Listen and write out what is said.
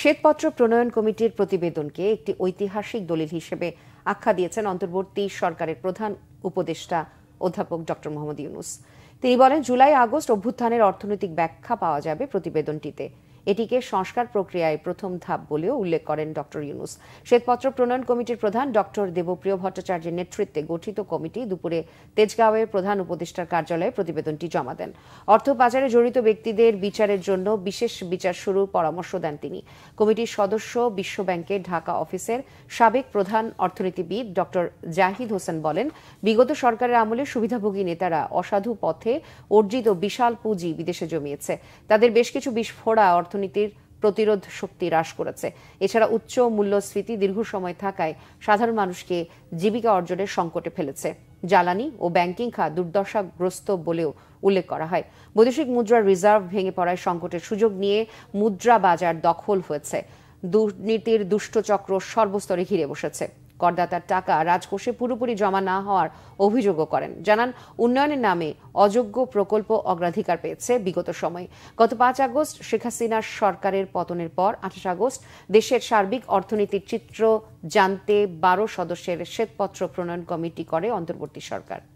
শ্বেতপত্র প্রণয়ন কমিটির প্রতিবেদনকে একটি ঐতিহাসিক দলিল হিসেবে আখ্যা দিয়েছেন অন্তর্বর্তী সরকারের প্রধান উপদেষ্টা অধ্যাপক ড মোহাম্মদ ইউনুস তিনি বলেন জুলাই আগস্ট অভ্যুত্থানের অর্থনৈতিক ব্যাখ্যা পাওয়া যাবে প্রতিবেদনটিতে এটিকে সংস্কার প্রক্রিয়ায় প্রথম ধাপ বলেও উল্লেখ করেন ড ইউনুস শ্বেতপত্র প্রণয়ন কমিটির প্রধান ড দেবপ্রিয় ভট্টাচার্যের নেতৃত্বে গঠিত কমিটি দুপুরে তেজগাঁওয়ের প্রধান উপদেষ্টার কার্যালয়ে প্রতিবেদনটি জমা দেন অর্থ পাচারে জড়িত ব্যক্তিদের বিচারের জন্য বিশেষ বিচার শুরুর পরামর্শ দেন তিনি কমিটির সদস্য বিশ্বব্যাংকের ঢাকা অফিসের সাবেক প্রধান অর্থনীতিবিদ ড জাহিদ হোসেন বলেন বিগত সরকারের আমলে সুবিধাভোগী নেতারা অসাধু পথে অর্জিত বিশাল পুঁজি বিদেশে জমিয়েছে তাদের বেশ কিছু বিস্ফোড়া অর্থ অর্থনীতির প্রতিরোধ শক্তি হ্রাস করেছে এছাড়া উচ্চ মূল্যস্ফীতি দীর্ঘ সময় থাকায় সাধারণ মানুষকে জীবিকা অর্জনের সংকটে ফেলেছে জ্বালানি ও ব্যাংকিং খাত দুর্দশাগ্রস্ত বলেও উল্লেখ করা হয় বৈদেশিক মুদ্রার রিজার্ভ ভেঙে পড়ায় সংকটের সুযোগ নিয়ে মুদ্রা বাজার দখল হয়েছে দুর্নীতির দুষ্টচক্র সর্বস্তরে ঘিরে বসেছে করদাতার টাকা রাজকোষে পুরোপুরি জমা না হওয়ার অভিযোগও করেন জানান উন্নয়নের নামে অযোগ্য প্রকল্প অগ্রাধিকার পেয়েছে বিগত সময়ে গত পাঁচ আগস্ট শেখ হাসিনার সরকারের পতনের পর আঠাশ আগস্ট দেশের সার্বিক অর্থনীতির চিত্র জানতে বারো সদস্যের শ্বেতপত্র প্রণয়ন কমিটি করে অন্তর্বর্তী সরকার